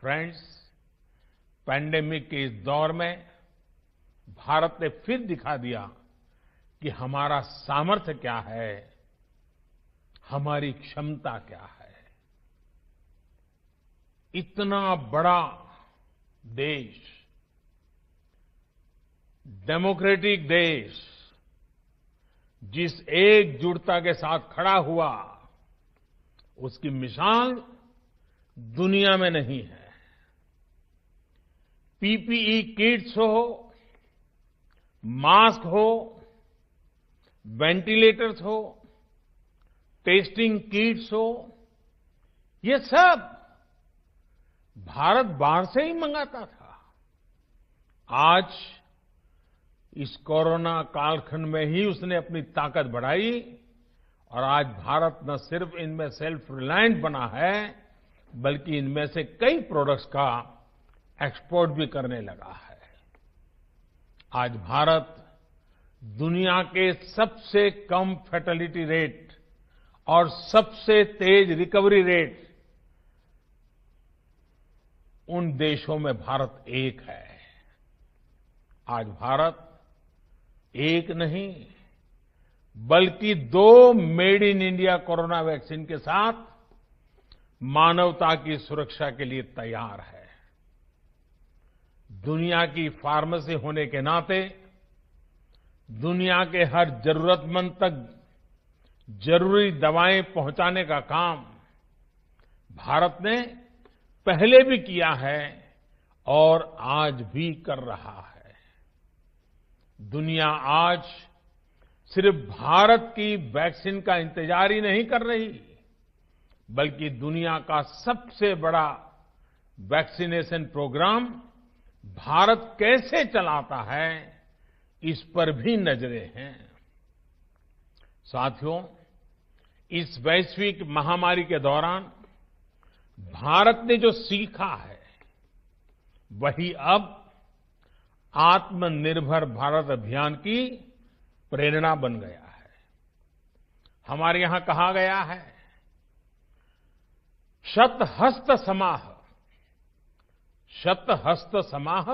friends pandemic के इस दौर में भारत ने फिर दिखा दिया कि हमारा सामर्थ्य क्या है हमारी क्षमता क्या है इतना बड़ा देश डेमोक्रेटिक देश जिस एकजुटता के साथ खड़ा हुआ उसकी मिसाल दुनिया में नहीं है पीपीई किट्स हो मास्क हो वेंटिलेटर्स हो टेस्टिंग किट्स हो ये सब भारत बाहर से ही मंगाता था आज इस कोरोना कालखंड में ही उसने अपनी ताकत बढ़ाई और आज भारत न सिर्फ इनमें सेल्फ रिलायंट बना है बल्कि इनमें से कई प्रोडक्ट्स का एक्सपोर्ट भी करने लगा है आज भारत दुनिया के सबसे कम फैटलिटी रेट और सबसे तेज रिकवरी रेट उन देशों में भारत एक है आज भारत एक नहीं बल्कि दो made in India corona vaccine के साथ मानवता की सुरक्षा के लिए तैयार है दुनिया की फार्मेसी होने के नाते दुनिया के हर जरूरतमंद तक जरूरी दवाएं पहुंचाने का काम भारत ने पहले भी किया है और आज भी कर रहा है दुनिया आज सिर्फ भारत की वैक्सीन का इंतजार ही नहीं कर रही बल्कि दुनिया का सबसे बड़ा वैक्सीनेशन प्रोग्राम भारत कैसे चलाता है इस पर भी नजरें हैं साथियों इस वैश्विक महामारी के दौरान भारत ने जो सीखा है वही अब आत्मनिर्भर भारत अभियान की प्रेरणा बन गया है हमारे यहां कहा गया है शत हस्त समाह शत हस्त समाह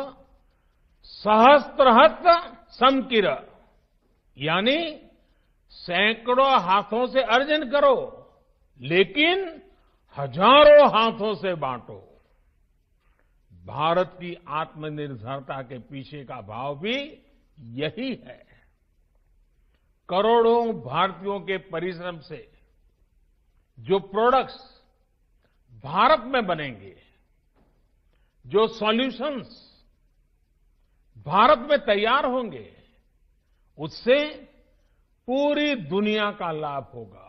सहस्त्र हस्त समकिर यानी सैकड़ों हाथों से अर्जन करो लेकिन हजारों हाथों से बांटो भारत की आत्मनिर्भरता के पीछे का भाव भी यही है करोड़ों भारतीयों के परिश्रम से जो प्रोडक्ट्स भारत में बनेंगे जो सॉल्यूशंस भारत में तैयार होंगे उससे पूरी दुनिया का लाभ होगा